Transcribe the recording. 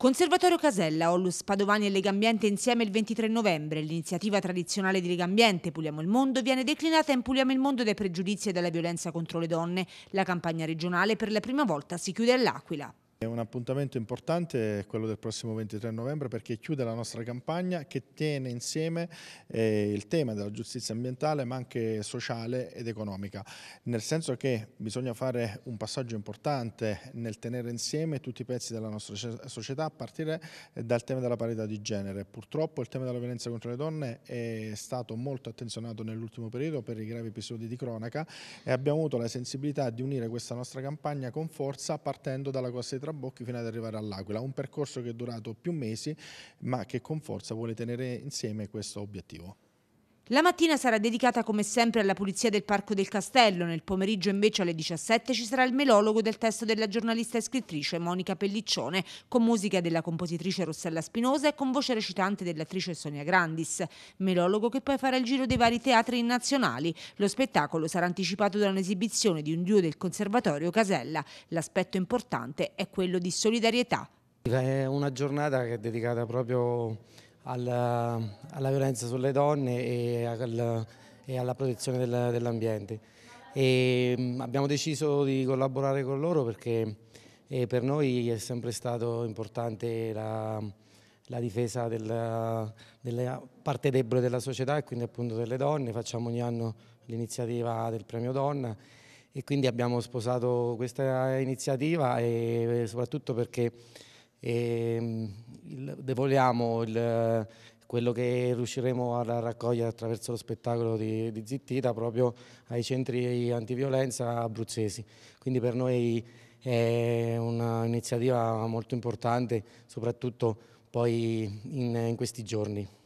Conservatorio Casella, Ollus Padovani e Legambiente insieme il 23 novembre. L'iniziativa tradizionale di Legambiente, Puliamo il Mondo, viene declinata in Puliamo il Mondo dai pregiudizi e dalla violenza contro le donne. La campagna regionale per la prima volta si chiude all'Aquila. È un appuntamento importante quello del prossimo 23 novembre perché chiude la nostra campagna che tiene insieme eh, il tema della giustizia ambientale ma anche sociale ed economica, nel senso che bisogna fare un passaggio importante nel tenere insieme tutti i pezzi della nostra società a partire dal tema della parità di genere. Purtroppo il tema della violenza contro le donne è stato molto attenzionato nell'ultimo periodo per i gravi episodi di cronaca e abbiamo avuto la sensibilità di unire questa nostra campagna con forza partendo dalla Costa di Trabocchi fino ad arrivare all'Aquila, un percorso che è durato più mesi ma che con forza vuole tenere insieme questo obiettivo. La mattina sarà dedicata come sempre alla pulizia del Parco del Castello, nel pomeriggio invece alle 17 ci sarà il melologo del testo della giornalista e scrittrice Monica Pelliccione, con musica della compositrice Rossella Spinosa e con voce recitante dell'attrice Sonia Grandis, melologo che poi farà il giro dei vari teatri nazionali. Lo spettacolo sarà anticipato da un'esibizione di un duo del Conservatorio Casella. L'aspetto importante è quello di solidarietà. È una giornata che è dedicata proprio alla, alla violenza sulle donne e, al, e alla protezione del, dell'ambiente. abbiamo deciso di collaborare con loro perché per noi è sempre stato importante la, la difesa della, della, parte debole della società e quindi appunto delle donne. Facciamo ogni anno l'iniziativa del premio Donna e quindi abbiamo sposato questa iniziativa e soprattutto perché e ehm, devogliamo quello che riusciremo a raccogliere attraverso lo spettacolo di, di Zittita proprio ai centri antiviolenza abruzzesi. Quindi per noi è un'iniziativa molto importante, soprattutto poi in, in questi giorni.